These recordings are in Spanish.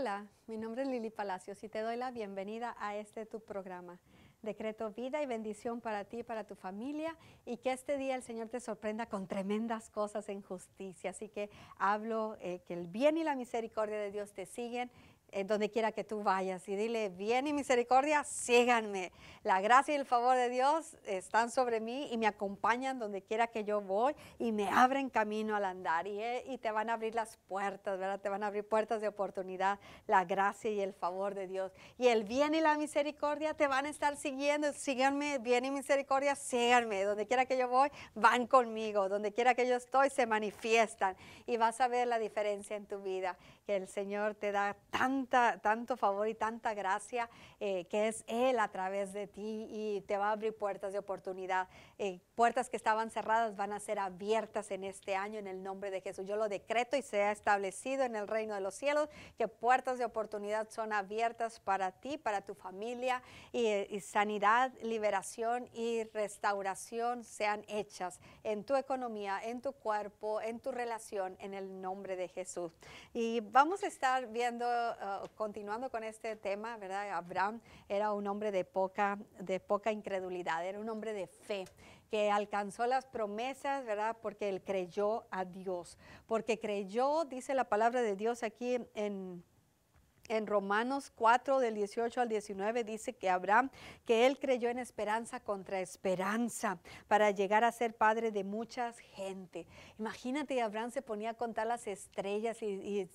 Hola, mi nombre es Lili Palacios y te doy la bienvenida a este tu programa. Decreto vida y bendición para ti y para tu familia y que este día el Señor te sorprenda con tremendas cosas en justicia. Así que hablo eh, que el bien y la misericordia de Dios te siguen donde quiera que tú vayas y dile, bien y misericordia, síganme. La gracia y el favor de Dios están sobre mí y me acompañan donde quiera que yo voy y me abren camino al andar y, eh, y, te van a abrir las puertas, ¿verdad? Te van a abrir puertas de oportunidad, la gracia y el favor de Dios. Y el bien y la misericordia te van a estar siguiendo, síganme, bien y misericordia, síganme. Donde quiera que yo voy, van conmigo. Donde quiera que yo estoy, se manifiestan y vas a ver la diferencia en tu vida que el Señor te da tanta, tanto favor y tanta gracia, eh, que es Él a través de ti y te va a abrir puertas de oportunidad. Eh, puertas que estaban cerradas van a ser abiertas en este año en el nombre de Jesús. Yo lo decreto y se ha establecido en el reino de los cielos que puertas de oportunidad son abiertas para ti, para tu familia y, sanidad, liberación y restauración sean hechas en tu economía, en tu cuerpo, en tu relación, en el nombre de Jesús. Y Vamos a estar viendo, uh, continuando con este tema, ¿verdad? Abraham era un hombre de poca, de poca incredulidad, era un hombre de fe que alcanzó las promesas, ¿verdad? Porque él creyó a Dios, porque creyó, dice la palabra de Dios aquí en en Romanos 4 del 18 al 19 dice que Abraham, que él creyó en esperanza contra esperanza para llegar a ser padre de muchas gente. Imagínate, Abraham se ponía a contar las estrellas y,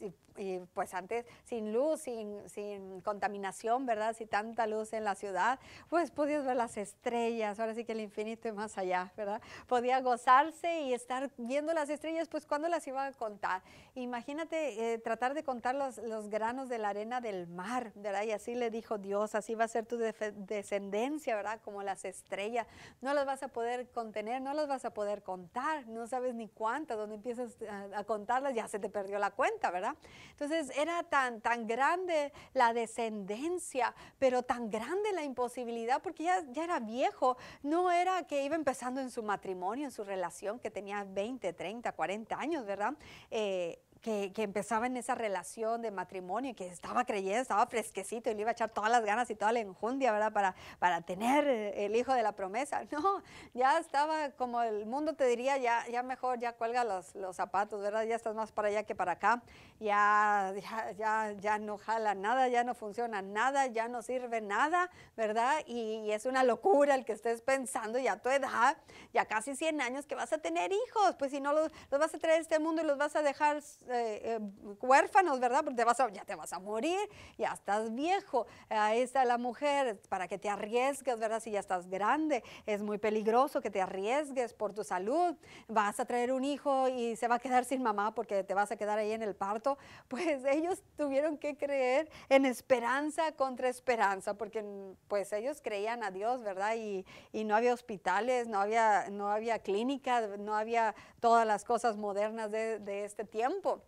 pues antes sin luz, sin, contaminación, ¿verdad? Si tanta luz en la ciudad, pues podías ver las estrellas, ahora sí que el infinito es más allá, ¿verdad? Podía gozarse y estar viendo las estrellas, pues cuando las iba a contar. Imagínate eh, tratar de contar los, los granos de arena del mar, ¿verdad? Y así le dijo Dios, así va a ser tu descendencia, ¿verdad? Como las estrellas, no las vas a poder contener, no las vas a poder contar, no sabes ni cuántas, donde empiezas a, contarlas ya se te perdió la cuenta, ¿verdad? Entonces era tan, tan grande la descendencia, pero tan grande la imposibilidad, porque ya, ya era viejo, no era que iba empezando en su matrimonio, en su relación, que tenía 20, 30, 40 años, ¿verdad? Eh, que, empezaba en esa relación de matrimonio y que estaba creyendo, estaba fresquecito y le iba a echar todas las ganas y toda la enjundia, ¿verdad? Para, para tener eh, el hijo de la promesa. No, ya estaba como el mundo te diría, ya, ya mejor, ya cuelga los, zapatos, ¿verdad? Ya estás más para allá que para acá. Ya, ya, ya, no jala nada, ya no funciona nada, ya no sirve nada, ¿verdad? Y, es una locura el que estés pensando ya a tu edad, ya casi 100 años que vas a tener hijos, pues si no los, los vas a traer a este mundo y los vas a dejar eh, huérfanos, ¿verdad? Porque vas ya te vas a morir, ya estás viejo, ahí está la mujer, para que te arriesgues, ¿verdad? Si ya estás grande, es muy peligroso que te arriesgues por tu salud, vas a traer un hijo y se va a quedar sin mamá porque te vas a quedar ahí en el parto, pues ellos tuvieron que creer en esperanza contra esperanza, porque pues ellos creían a Dios, ¿verdad? Y, no había hospitales, no había, no había clínicas, no había todas las cosas modernas de, de este tiempo.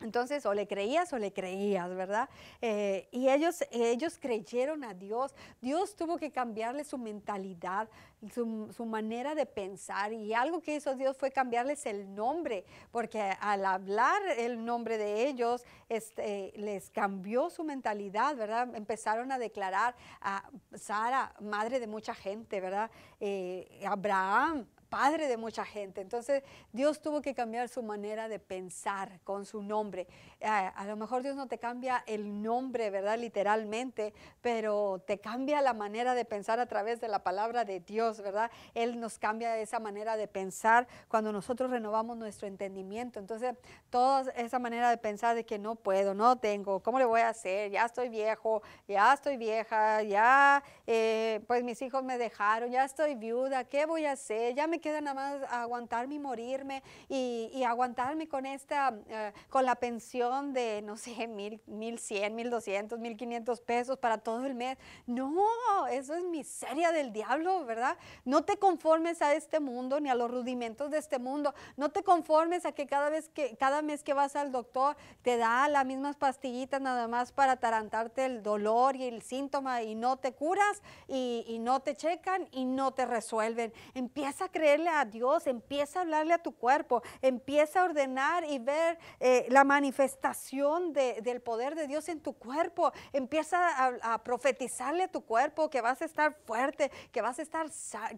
Entonces, o le creías o le creías, ¿verdad? Eh, y ellos, ellos creyeron a Dios. Dios tuvo que cambiarle su mentalidad, su, manera de pensar. Y algo que hizo Dios fue cambiarles el nombre, porque al hablar el nombre de ellos, este, les cambió su mentalidad, ¿verdad? Empezaron a declarar a Sara, madre de mucha gente, ¿verdad? Eh, Abraham padre de mucha gente. Entonces Dios tuvo que cambiar su manera de pensar con su nombre. Eh, a lo mejor Dios no te cambia el nombre, ¿verdad? Literalmente, pero te cambia la manera de pensar a través de la palabra de Dios, ¿verdad? Él nos cambia esa manera de pensar cuando nosotros renovamos nuestro entendimiento. Entonces, toda esa manera de pensar de que no puedo, no tengo, ¿cómo le voy a hacer? Ya estoy viejo, ya estoy vieja, ya eh, pues mis hijos me dejaron, ya estoy viuda, ¿qué voy a hacer? Ya me queda nada más aguantarme y morirme y, aguantarme con esta, eh, con la pensión de, no sé, mil, mil cien, mil doscientos, mil quinientos pesos para todo el mes. No, eso es miseria del diablo, ¿verdad? No te conformes a este mundo ni a los rudimentos de este mundo. No te conformes a que cada vez que, cada mes que vas al doctor te da las mismas pastillitas nada más para atarantarte el dolor y el síntoma y no te curas y, y no te checan y no te resuelven. Empieza a creer le a Dios, empieza a hablarle a tu cuerpo, empieza a ordenar y ver eh, la manifestación del poder de Dios en tu cuerpo, empieza a, profetizarle a tu cuerpo que vas a estar fuerte, que vas a estar,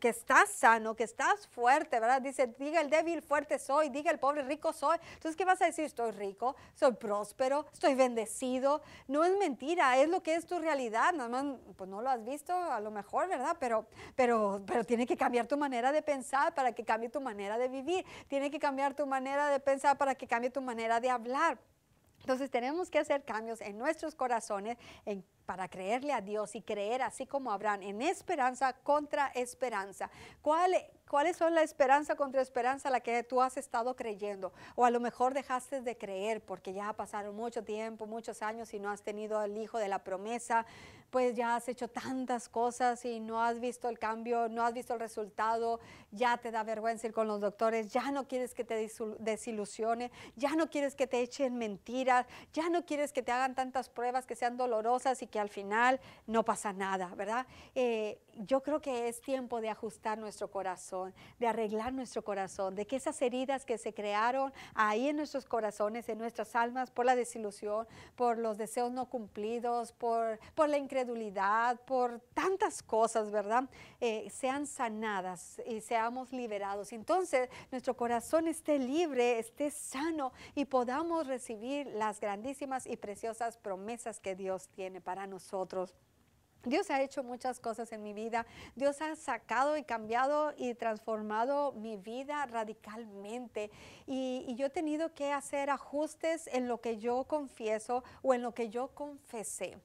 que estás sano, que estás fuerte, ¿verdad? Dice, diga el débil fuerte soy, diga el pobre rico soy. Entonces, ¿qué vas a decir? Estoy rico, soy próspero, estoy bendecido. No es mentira, es lo que es tu realidad, nada más, pues no lo has visto a lo mejor, ¿verdad? Pero, pero, pero tiene que cambiar tu manera de pensar para que cambie tu manera de vivir, tiene que cambiar tu manera de pensar para que cambie tu manera de hablar. Entonces tenemos que hacer cambios en nuestros corazones para creerle a Dios y creer así como Abraham, en esperanza contra esperanza. ¿Cuál, ¿Cuáles son la esperanza contra esperanza a la que tú has estado creyendo? O a lo mejor dejaste de creer porque ya pasaron mucho tiempo, muchos años y no has tenido el hijo de la promesa pues ya has hecho tantas cosas y no has visto el cambio, no has visto el resultado, ya te da vergüenza ir con los doctores, ya no quieres que te desilusione, ya no quieres que te echen mentiras, ya no quieres que te hagan tantas pruebas que sean dolorosas y que al final no pasa nada, ¿verdad? Eh, yo creo que es tiempo de ajustar nuestro corazón, de arreglar nuestro corazón, de que esas heridas que se crearon ahí en nuestros corazones, en nuestras almas, por la desilusión, por los deseos no cumplidos, por, por la incredulidad, por tantas cosas, ¿verdad? Eh, sean sanadas y seamos liberados. Entonces nuestro corazón esté libre, esté sano y podamos recibir las grandísimas y preciosas promesas que Dios tiene para nosotros. Dios ha hecho muchas cosas en mi vida. Dios ha sacado y cambiado y transformado mi vida radicalmente. y, yo he tenido que hacer ajustes en lo que yo confieso o en lo que yo confesé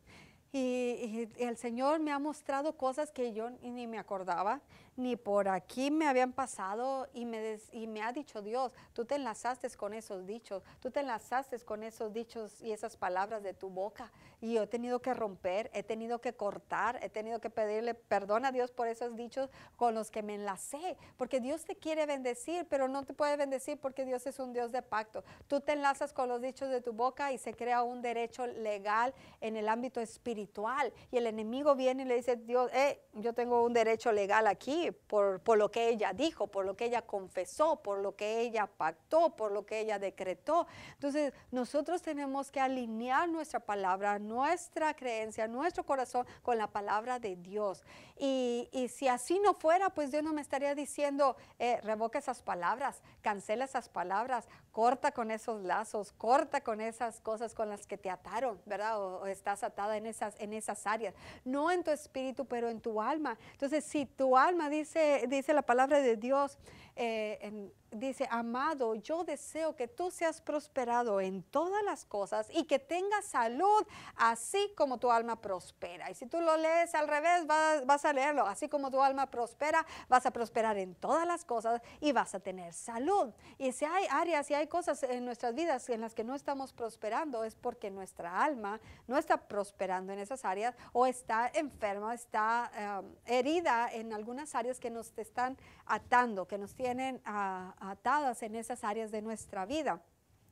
y, el Señor me ha mostrado cosas que yo ni me acordaba ni por aquí me habían pasado y me, y me ha dicho Dios, tú te enlazaste con esos dichos, tú te enlazaste con esos dichos y esas palabras de tu boca. Y yo he tenido que romper, he tenido que cortar, he tenido que pedirle perdón a Dios por esos dichos con los que me enlacé. Porque Dios te quiere bendecir, pero no te puede bendecir porque Dios es un Dios de pacto. Tú te enlazas con los dichos de tu boca y se crea un derecho legal en el ámbito espiritual. Y el enemigo viene y le dice, Dios, eh, yo tengo un derecho legal aquí por, lo que ella dijo, por lo que ella confesó, por lo que ella pactó, por lo que ella decretó. Entonces, nosotros tenemos que alinear nuestra palabra, nuestra creencia, nuestro corazón con la palabra de Dios. Y, si así no fuera, pues Dios no me estaría diciendo, eh, revoca esas palabras, cancela esas palabras, corta con esos lazos, corta con esas cosas con las que te ataron, ¿verdad? O, estás atada en esas, en esas áreas. No en tu espíritu, pero en tu alma. Entonces, si tu alma dice, la palabra de Dios eh, en dice, amado, yo deseo que tú seas prosperado en todas las cosas y que tengas salud, así como tu alma prospera. Y si tú lo lees al revés, vas, a leerlo, así como tu alma prospera, vas a prosperar en todas las cosas y vas a tener salud. Y si hay áreas, y hay cosas en nuestras vidas en las que no estamos prosperando, es porque nuestra alma no está prosperando en esas áreas o está enferma, está eh, herida en algunas áreas que nos están atando, que nos tienen a... Ah, atadas en esas áreas de nuestra vida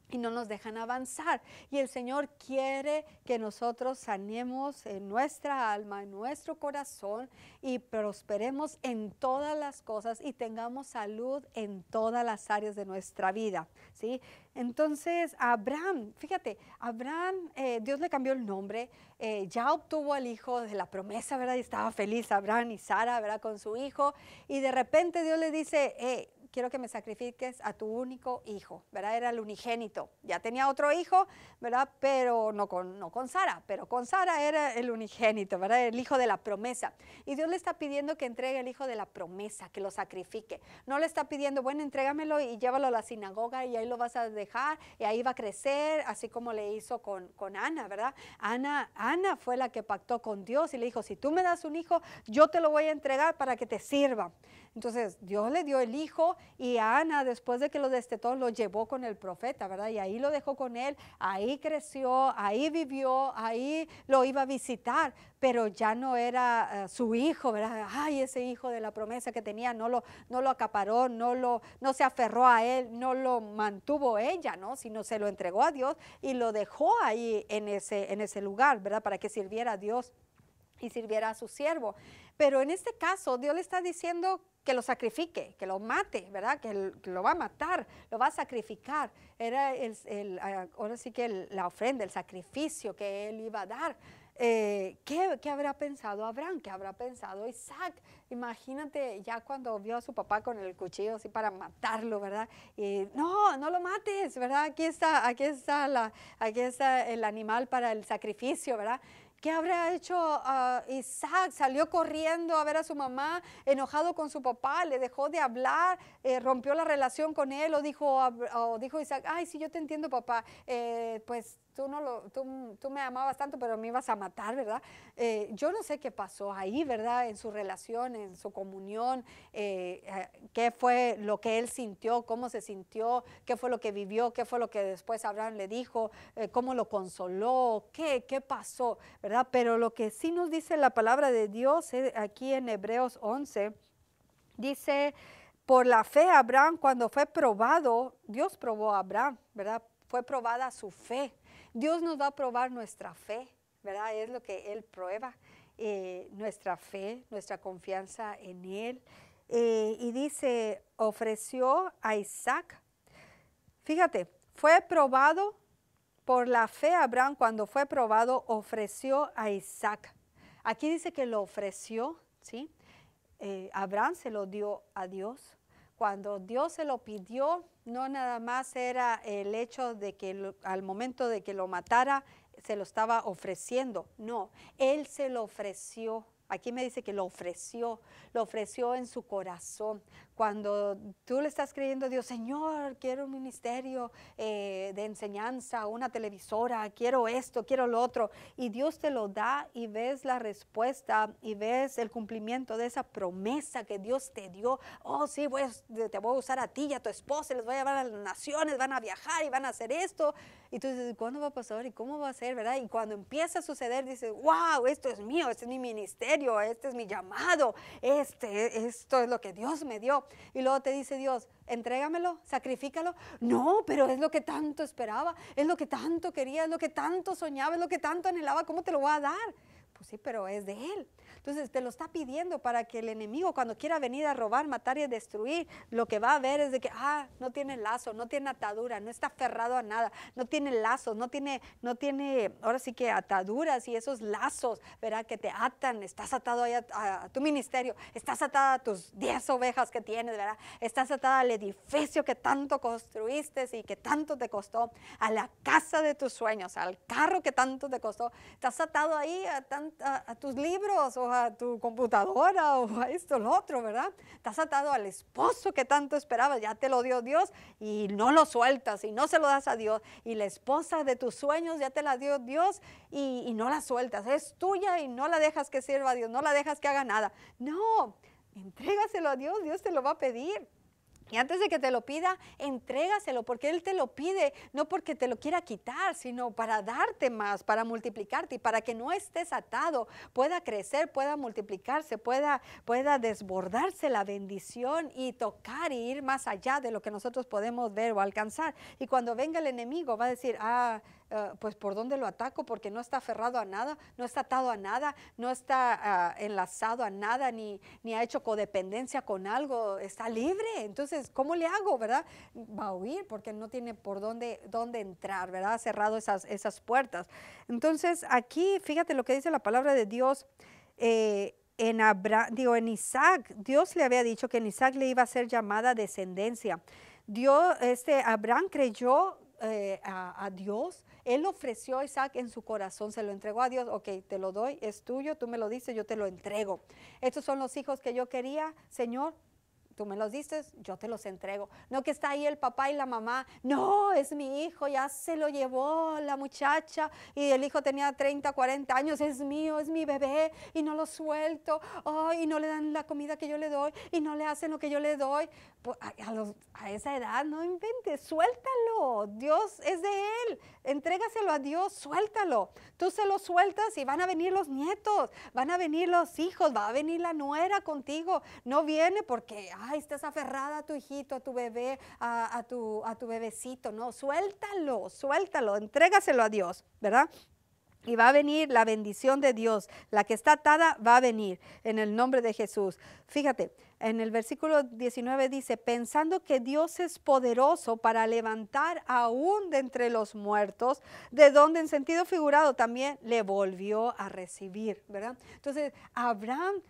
y no nos dejan avanzar. Y el Señor quiere que nosotros sanemos en nuestra alma, en nuestro corazón y prosperemos en todas las cosas y tengamos salud en todas las áreas de nuestra vida, ¿sí? Entonces, Abraham, fíjate, Abraham, eh, Dios le cambió el nombre, eh, ya obtuvo al hijo de la promesa, ¿verdad? Y estaba feliz Abraham y Sara, ¿verdad? Con su hijo. Y de repente Dios le dice, eh, quiero que me sacrifiques a tu único hijo, ¿verdad? Era el unigénito. Ya tenía otro hijo, ¿verdad? Pero no con, no con Sara, pero con Sara era el unigénito, ¿verdad? El hijo de la promesa. Y Dios le está pidiendo que entregue el hijo de la promesa, que lo sacrifique. No le está pidiendo, bueno, entrégamelo y llévalo a la sinagoga y ahí lo vas a dejar y ahí va a crecer, así como le hizo con, con Ana, ¿verdad? Ana, Ana fue la que pactó con Dios y le dijo, si tú me das un hijo, yo te lo voy a entregar para que te sirva. Entonces Dios le dio el hijo y Ana después de que lo destetó lo llevó con el profeta, ¿verdad? Y ahí lo dejó con él, ahí creció, ahí vivió, ahí lo iba a visitar, pero ya no era eh, su hijo, ¿verdad? Ay, ese hijo de la promesa que tenía no lo, no lo acaparó, no, lo, no se aferró a él, no lo mantuvo ella, ¿no? Sino se lo entregó a Dios y lo dejó ahí en ese, en ese lugar, ¿verdad? Para que sirviera a Dios y sirviera a su siervo. Pero en este caso, Dios le está diciendo que lo sacrifique, que lo mate, ¿verdad? Que, lo va a matar, lo va a sacrificar. Era el, ah, ahora sí que la ofrenda, el sacrificio que él iba a dar. Eh, ¿qué, ¿qué, habrá pensado Abraham? ¿Qué habrá pensado Isaac? Imagínate ya cuando vio a su papá con el cuchillo así para matarlo, ¿verdad? Y no, no lo mates, ¿verdad? Aquí está, aquí está, la, aquí está el animal para el sacrificio, ¿verdad? ¿Qué habrá hecho ah, Isaac? Salió corriendo a ver a su mamá, enojado con su papá, le dejó de hablar, eh, rompió la relación con él o dijo, o dijo Isaac, ay, sí, yo te entiendo papá, eh, pues tú, no tú, me amabas tanto, pero me ibas a matar, ¿verdad? Eh, yo no sé qué pasó ahí, ¿verdad? En su relación, en su comunión, eh, eh, qué fue lo que él sintió, cómo se sintió, qué fue lo que vivió, qué fue lo que después Abraham le dijo, cómo lo consoló, qué, qué pasó, ¿verdad? Pero lo que sí nos dice la palabra de Dios aquí en Hebreos 11, dice... Por la fe, Abraham, cuando fue probado, Dios probó a Abraham, ¿verdad? Fue probada su fe Dios nos va a probar nuestra fe, ¿verdad? Es lo que Él prueba, eh, nuestra fe, nuestra confianza en Él. Eh, y dice, ofreció a Isaac. Fíjate, fue probado por la fe Abraham cuando fue probado, ofreció a Isaac. Aquí dice que lo ofreció, ¿sí? Eh, Abraham se lo dio a Dios. Cuando Dios se lo pidió, no nada más era el hecho de que al momento de que lo matara se lo estaba ofreciendo, no, él se lo ofreció. Aquí me dice que lo ofreció, lo ofreció en su corazón. Cuando tú le estás creyendo a Dios, Señor, quiero un ministerio eh, de enseñanza, una televisora, quiero esto, quiero lo otro, y Dios te lo da y ves la respuesta y ves el cumplimiento de esa promesa que Dios te dio, oh sí, voy te voy a usar a ti y a tu esposa, les voy a llevar a las naciones, van a viajar y van a hacer esto, y tú dices, ¿cuándo va a pasar? ¿Y cómo va a ser? ¿Verdad? Y cuando empieza a suceder, dices, wow, esto es mío, este es mi ministerio, este es mi llamado, este, esto es lo que Dios me dio. Y luego te dice Dios, entrégamelo, sacrifícalo. No, pero es lo que tanto esperaba, es lo que tanto quería, es lo que tanto soñaba, es lo que tanto anhelaba, ¿cómo te lo voy a dar? Pues sí, pero es de Él. Entonces te lo está pidiendo para que el enemigo cuando quiera venir a robar, matar y destruir, lo que va a ver es de que, ah, no tiene lazo, no tiene atadura, no está aferrado a nada, no tiene lazos, no tiene, no tiene, ahora sí que ataduras y esos lazos, ¿verdad? Que te atan, estás atado a, a, tu ministerio, estás atada a tus 10 ovejas que tienes, ¿verdad? Estás atada al edificio que tanto construiste y que tanto te costó, a la casa de tus sueños, al carro que tanto te costó, estás atado ahí a tanto a, tus libros o a tu computadora o a esto, lo otro, ¿verdad? Estás atado al esposo que tanto esperabas, ya te lo dio Dios y no lo sueltas y no se lo das a Dios. Y la esposa de tus sueños ya te la dio Dios y, y no la sueltas. Es tuya y no la dejas que sirva a Dios, no la dejas que haga nada. No, entrégaselo a Dios, Dios te lo va a pedir. Y antes de que te lo pida, entrégaselo, porque Él te lo pide, no porque te lo quiera quitar, sino para darte más, para multiplicarte y para que no estés atado, pueda crecer, pueda multiplicarse, pueda, pueda desbordarse la bendición y tocar y ir más allá de lo que nosotros podemos ver o alcanzar. Y cuando venga el enemigo, va a decir, ah, eh, pues por dónde lo ataco, porque no está aferrado a nada, no está atado a nada, no está ah, enlazado a nada, ni, ni ha hecho codependencia con algo, está libre. Entonces, ¿cómo le hago, verdad? Va a huir porque no tiene por dónde, entrar, ¿verdad? Ha cerrado esas, esas puertas. Entonces, aquí, fíjate lo que dice la palabra de Dios. Eh, en, digo, en Isaac, Dios le había dicho que en Isaac le iba a ser llamada descendencia. Dios, este, Abraham creyó eh, a, a, Dios él ofreció a Isaac en su corazón, se lo entregó a Dios, ok, te lo doy, es tuyo, tú me lo dices, yo te lo entrego. Estos son los hijos que yo quería, Señor, tú me los diste, yo te los entrego. No que está ahí el papá y la mamá, no, es mi hijo, ya se lo llevó la muchacha y el hijo tenía 30, 40 años, es mío, es mi bebé y no lo suelto, Ay, y no le dan la comida que yo le doy y no le hacen lo que yo le doy. Pues, a, a esa edad, no inventes, suéltalo, Dios es de él, entrégaselo a Dios, suéltalo. Tú se lo sueltas y van a venir los nietos, van a venir los hijos, va a venir la nuera contigo, no viene porque ay, estás aferrada a tu hijito, a tu bebé, a, tu, tu bebecito. No, suéltalo, suéltalo, entrégaselo a Dios, ¿verdad? Y va a venir la bendición de Dios. La que está atada va a venir en el nombre de Jesús. Fíjate, en el versículo 19 dice, pensando que Dios es poderoso para levantar aún de entre los muertos, de donde en sentido figurado también le volvió a recibir, ¿verdad? Entonces, Abraham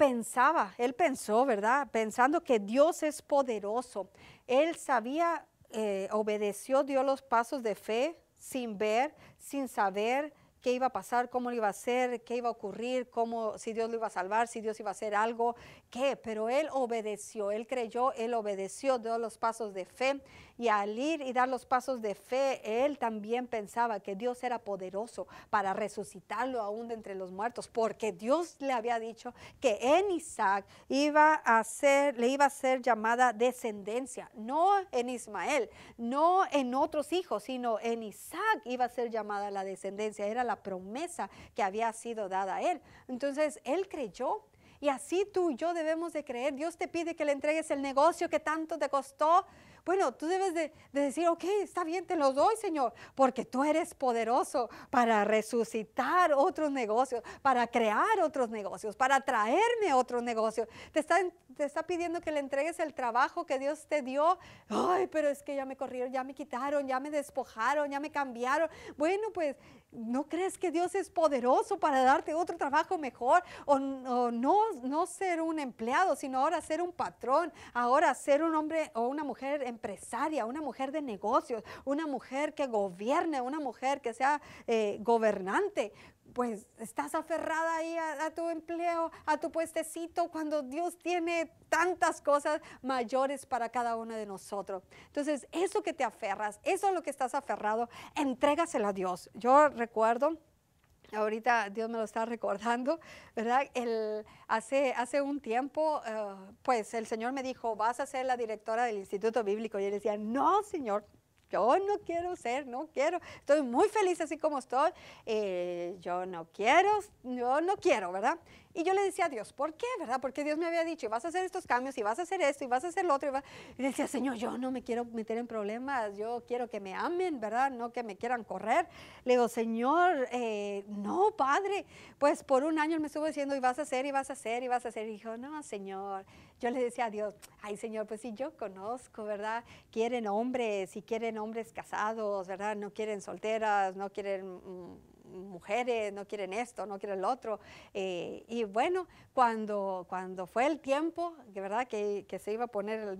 pensaba, él pensó, ¿verdad? Pensando que Dios es poderoso. Él sabía, eh, obedeció, dio los pasos de fe sin ver, sin saber qué iba a pasar, cómo lo iba a hacer, qué iba a ocurrir, cómo, si Dios lo iba a salvar, si Dios iba a hacer algo, qué. Pero él obedeció, él creyó, él obedeció, dio los pasos de fe y al ir y dar los pasos de fe, él también pensaba que Dios era poderoso para resucitarlo aún de entre los muertos, porque Dios le había dicho que en Isaac iba a ser, le iba a ser llamada descendencia, no en Ismael, no en otros hijos, sino en Isaac iba a ser llamada la descendencia, era la promesa que había sido dada a él. Entonces él creyó y así tú y yo debemos de creer. Dios te pide que le entregues el negocio que tanto te costó. Bueno, tú debes de, decir, ok, está bien, te lo doy, Señor, porque tú eres poderoso para resucitar otros negocios, para crear otros negocios, para traerme otros negocios. Te están te está pidiendo que le entregues el trabajo que Dios te dio. Ay, pero es que ya me corrieron, ya me quitaron, ya me despojaron, ya me cambiaron. Bueno, pues, ¿no crees que Dios es poderoso para darte otro trabajo mejor? O, no, no ser un empleado, sino ahora ser un patrón, ahora ser un hombre o una mujer empresaria, una mujer de negocios, una mujer que gobierne, una mujer que sea eh, gobernante pues estás aferrada ahí a, tu empleo, a tu puestecito, cuando Dios tiene tantas cosas mayores para cada uno de nosotros. Entonces, eso que te aferras, eso es lo que estás aferrado, entrégaselo a Dios. Yo recuerdo, ahorita Dios me lo está recordando, ¿verdad? hace, hace un tiempo, eh, pues el Señor me dijo, vas a ser la directora del Instituto Bíblico. Y yo decía, no, Señor, yo no quiero ser, no quiero, estoy muy feliz así como estoy, eh, yo no quiero, yo no quiero, ¿verdad? Y yo le decía a Dios, ¿por qué? ¿Verdad? Porque Dios me había dicho, y vas a hacer estos cambios, y vas a hacer esto, y vas a hacer lo otro. Y, decía, Señor, yo no me quiero meter en problemas, yo quiero que me amen, ¿verdad? No que me quieran correr. Le digo, Señor, eh, no, Padre. Pues por un año me estuvo diciendo, y vas a hacer, y vas a hacer, y vas a hacer. Y dijo, no, Señor. Yo le decía a Dios, ay, Señor, pues si yo conozco, ¿verdad? Quieren hombres, y quieren hombres casados, ¿verdad? No quieren solteras, no quieren... Mm, mujeres no quieren esto, no quieren lo otro. Eh, y bueno, cuando, cuando fue el tiempo, de verdad que, se iba a poner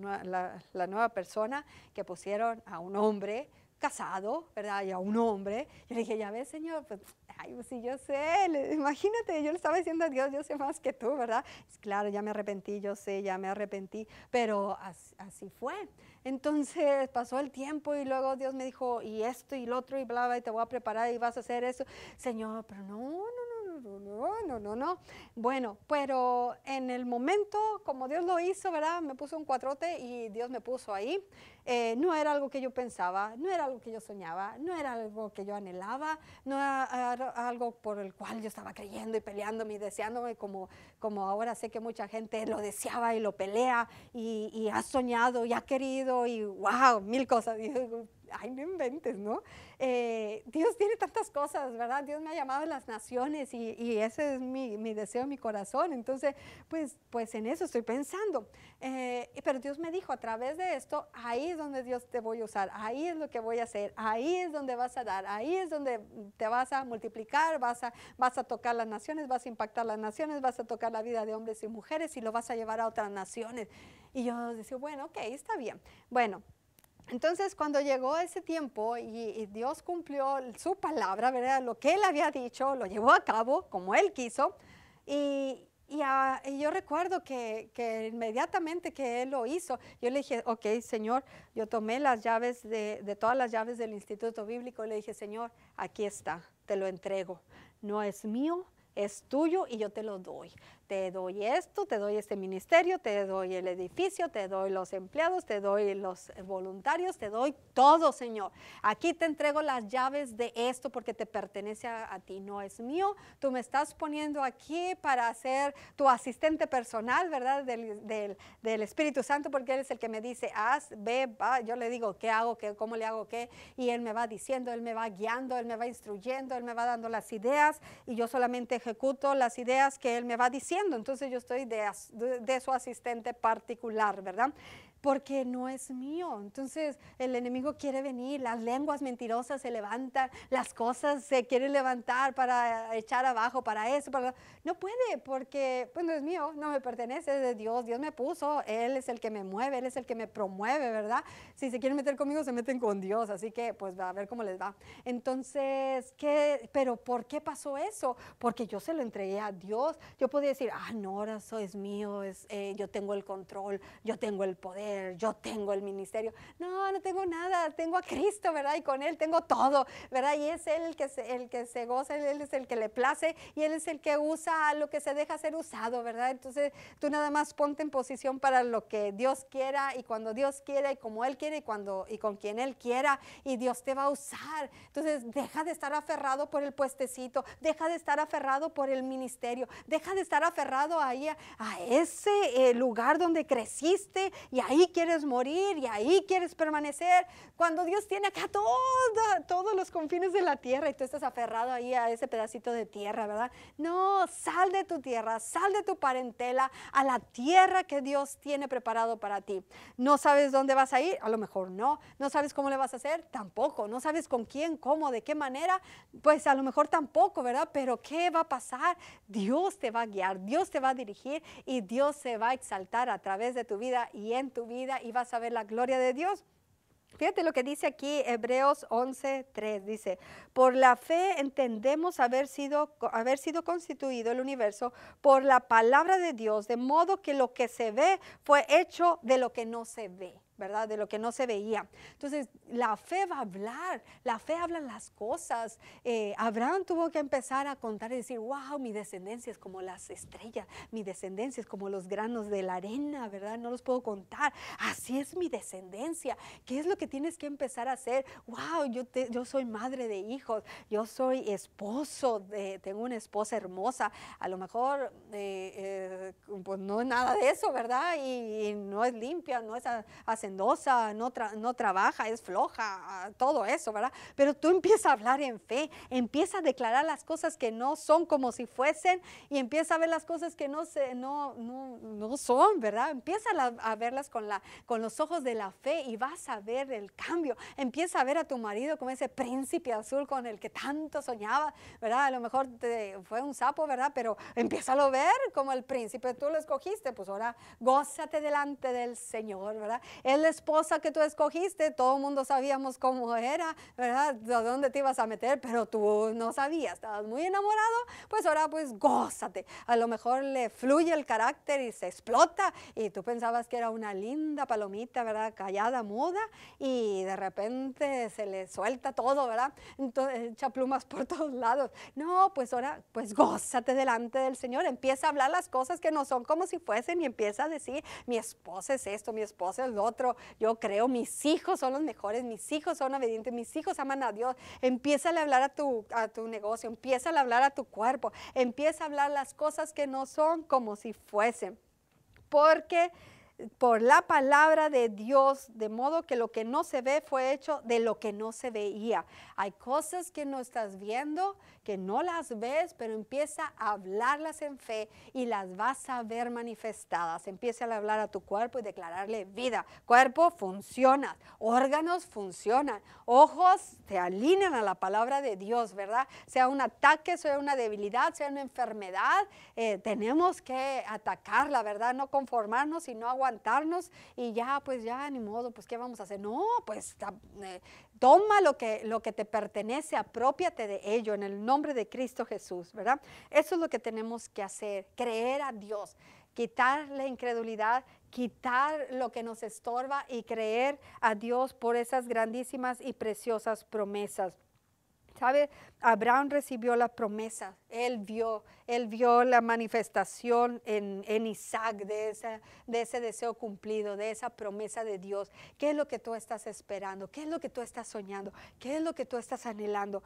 la, nueva persona, que pusieron a un hombre casado, ¿verdad? Y a un hombre. Yo le dije, ya ves, señor, pues, ay, pues sí, yo sé, imagínate, yo le estaba diciendo a Dios, yo sé más que tú, ¿verdad? Pues claro, ya me arrepentí, yo sé, ya me arrepentí, pero así fue. Entonces pasó el tiempo y luego Dios me dijo, y esto y lo otro y bla, bla, y te voy a preparar y vas a hacer eso. Señor, pero no, no, no, no, no, no. Bueno, pero en el momento, como Dios lo hizo, ¿verdad? Me puso un cuatrote y Dios me puso ahí. Eh, no era algo que yo pensaba, no era algo que yo soñaba, no era algo que yo anhelaba, no era, algo por el cual yo estaba creyendo y peleándome y deseándome, como, como ahora sé que mucha gente lo deseaba y lo pelea y, y ha soñado y ha querido y wow, mil cosas ay, no inventes, ¿no? Eh, Dios tiene tantas cosas, ¿verdad? Dios me ha llamado a las naciones y, ese es mi, deseo, mi corazón. Entonces, pues, pues en eso estoy pensando. Eh, pero Dios me dijo, a través de esto, ahí es donde Dios te voy a usar, ahí es lo que voy a hacer, ahí es donde vas a dar, ahí es donde te vas a multiplicar, vas a, vas a tocar las naciones, vas a impactar las naciones, vas a tocar la vida de hombres y mujeres y lo vas a llevar a otras naciones. Y yo decía, bueno, ok, está bien. Bueno, entonces, cuando llegó ese tiempo y, Dios cumplió su palabra, ¿verdad? Lo que él había dicho, lo llevó a cabo como él quiso. Y, ah, yo recuerdo que, inmediatamente que él lo hizo, yo le dije, ok, Señor, yo tomé las llaves de, de todas las llaves del Instituto Bíblico y le dije, Señor, aquí está, te lo entrego. No es mío, es tuyo y yo te lo doy te doy esto, te doy este ministerio, te doy el edificio, te doy los empleados, te doy los voluntarios, te doy todo, Señor. Aquí te entrego las llaves de esto porque te pertenece a, ti, no es mío. Tú me estás poniendo aquí para ser tu asistente personal, ¿verdad? Del, Espíritu Santo porque Él es el que me dice, haz, ve, Yo le digo, ¿qué hago? ¿Qué, ¿Cómo le hago? ¿Qué? Y Él me va diciendo, Él me va guiando, Él me va instruyendo, Él me va dando las ideas y yo solamente ejecuto las ideas que Él me va diciendo entonces yo estoy de, de su asistente particular, ¿verdad? porque no es mío. Entonces el enemigo quiere venir, las lenguas mentirosas se levantan, las cosas se quieren levantar para echar abajo, para eso, para... No puede porque pues no es mío, no me pertenece, es de Dios, Dios me puso, Él es el que me mueve, Él es el que me promueve, ¿verdad? Si se quieren meter conmigo, se meten con Dios, así que pues a ver cómo les va. Entonces, ¿qué? ¿Pero por qué pasó eso? Porque yo se lo entregué a Dios. Yo podía decir, ah, no, eso es mío, es, eh, yo tengo el control, yo tengo el poder yo tengo el ministerio. No, no tengo nada, tengo a Cristo, ¿verdad? Y con Él tengo todo, ¿verdad? Y es Él el que se, el que se goza, Él es el que le place y Él es el que usa lo que se deja ser usado, ¿verdad? Entonces tú nada más ponte en posición para lo que Dios quiera y cuando Dios quiera y como Él quiere y, cuando, y con quien Él quiera y Dios te va a usar. Entonces deja de estar aferrado por el puestecito, deja de estar aferrado por el ministerio, deja de estar aferrado ahí a, ese eh, lugar donde creciste y ahí quieres morir y ahí quieres permanecer, cuando Dios tiene acá todos los confines de la tierra y tú estás aferrado ahí a ese pedacito de tierra, ¿verdad? No, sal de tu tierra, sal de tu parentela a la tierra que Dios tiene preparado para ti. ¿No sabes dónde vas a ir? A lo mejor no. ¿No sabes cómo le vas a hacer? Tampoco. ¿No sabes con quién, cómo, de qué manera? Pues a lo mejor tampoco, ¿verdad? Pero ¿qué va a pasar? Dios te va a guiar, Dios te va a dirigir y Dios se va a exaltar a través de tu vida y en tu vida vida y vas a ver la gloria de Dios. Fíjate lo que dice aquí Hebreos 11:3. Dice, por la fe entendemos haber sido, haber sido constituido el universo por la palabra de Dios, de modo que lo que se ve fue hecho de lo que no se ve. ¿verdad? De lo que no se veía. Entonces, la fe va a hablar, la fe habla las cosas. Eh, Abraham tuvo que empezar a contar y decir, wow, mi descendencia es como las estrellas, mi descendencia es como los granos de la arena, ¿verdad? No los puedo contar. Así es mi descendencia. ¿Qué es lo que tienes que empezar a hacer? Wow, yo, yo soy madre de hijos, yo soy esposo, tengo una esposa hermosa. A lo mejor, eh, eh, pues no es nada de eso, ¿verdad? Y, no es limpia, no es ascendente no, trabaja, es floja, ah, todo eso, ¿verdad? Pero tú empiezas a hablar en fe, empiezas a declarar las cosas que no son como si fuesen y empiezas a ver las cosas que no, se, no, son, ¿verdad? Empieza a, verlas con, la, con los ojos de la fe y vas a ver el cambio. Empieza a ver a tu marido como ese príncipe azul con el que tanto soñaba, ¿verdad? A lo mejor te, fue un sapo, ¿verdad? Pero empieza a ver como el príncipe, tú lo escogiste, pues ahora gózate delante del Señor, ¿verdad? es la esposa que tú escogiste, todo el mundo sabíamos cómo era, ¿verdad? De dónde te ibas a meter, pero tú no sabías, estabas muy enamorado, pues ahora pues gózate. A lo mejor le fluye el carácter y se explota y tú pensabas que era una linda palomita, ¿verdad? Callada, muda y de repente se le suelta todo, ¿verdad? Entonces, eh, echa plumas por todos lados. No, pues ahora pues gózate delante del Señor, empieza a hablar las cosas que no son como si fuesen y empieza a decir, mi esposa es esto, mi esposa es lo otro yo creo, mis hijos son los mejores, mis hijos son obedientes, mis hijos aman a Dios. Empieza a hablar a tu, a tu negocio, empieza a hablar a tu cuerpo, empieza a hablar las cosas que no son como si fuesen. Porque por la palabra de Dios, de modo que lo que no se ve fue hecho de lo que no se veía. Hay cosas que no estás viendo, que no las ves, pero empieza a hablarlas en fe y las vas a ver manifestadas. Empieza a hablar a tu cuerpo y declararle vida. Cuerpo funciona, órganos funcionan, ojos te alinean a la palabra de Dios, ¿verdad? Sea un ataque, sea una debilidad, sea una enfermedad, eh, tenemos que atacarla, ¿verdad? No conformarnos y no aguantar levantarnos y ya, pues ya, ni modo, pues qué vamos a hacer. No, pues eh, toma lo que, lo que te pertenece, apropiate de ello en el nombre de Cristo Jesús, ¿verdad? Eso es lo que tenemos que hacer, creer a Dios, quitar la incredulidad, quitar lo que nos estorba y creer a Dios por esas grandísimas y preciosas promesas. ¿Sabe? Abraham recibió la promesa, él vio, él vio la manifestación en, Isaac de, de ese deseo cumplido, de esa promesa de Dios. ¿Qué es lo que tú estás esperando? ¿Qué es lo que tú estás soñando? ¿Qué es lo que tú estás anhelando?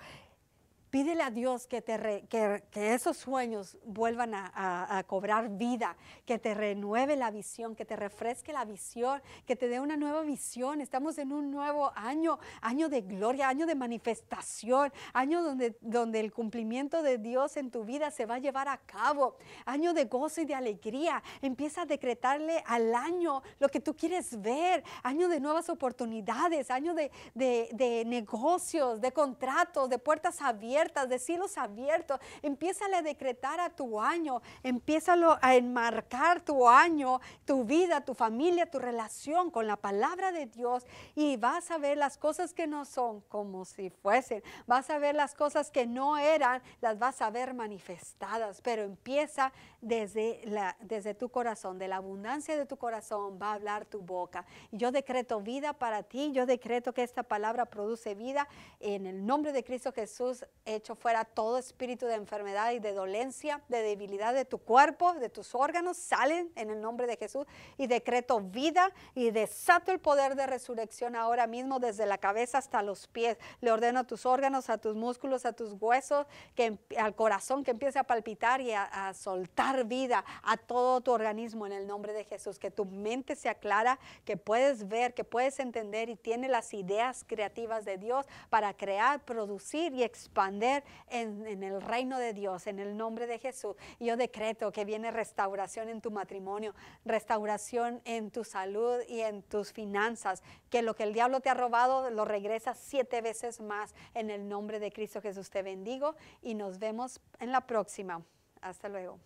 Pídele a Dios que, te que, esos sueños vuelvan a, cobrar vida, que te renueve la visión, que te refresque la visión, que te dé una nueva visión. Estamos en un nuevo año, año de gloria, año de manifestación, año donde, donde el cumplimiento de Dios en tu vida se va a llevar a cabo, año de gozo y de alegría. Empieza a decretarle al año lo que tú quieres ver, año de nuevas oportunidades, año de negocios, de contratos, de puertas abiertas de cielos abiertos. Empieza a decretar a tu año, empieza a enmarcar tu año, tu vida, tu familia, tu relación con la palabra de Dios y vas a ver las cosas que no son como si fuesen. Vas a ver las cosas que no eran, las vas a ver manifestadas, pero empieza desde, la, desde tu corazón, de la abundancia de tu corazón va a hablar tu boca. Yo decreto vida para ti, yo decreto que esta palabra produce vida. En el nombre de Cristo Jesús, hecho fuera todo espíritu de enfermedad y de dolencia, de debilidad de tu cuerpo, de tus órganos, salen en el nombre de Jesús y decreto vida y desato el poder de resurrección ahora mismo desde la cabeza hasta los pies. Le ordeno a tus órganos, a tus músculos, a tus huesos, que, al corazón que empiece a palpitar y a soltar vida a todo tu organismo en el nombre de Jesús, que tu mente se aclara, que puedes ver, que puedes entender y tiene las ideas creativas de Dios para crear, producir y expander en, el reino de Dios, en el nombre de Jesús. yo decreto que viene restauración en tu matrimonio, restauración en tu salud y en tus finanzas, que lo que el diablo te ha robado lo regresa siete veces más en el nombre de Cristo Jesús. Te bendigo y nos vemos en la próxima. Hasta luego.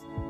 Thank you.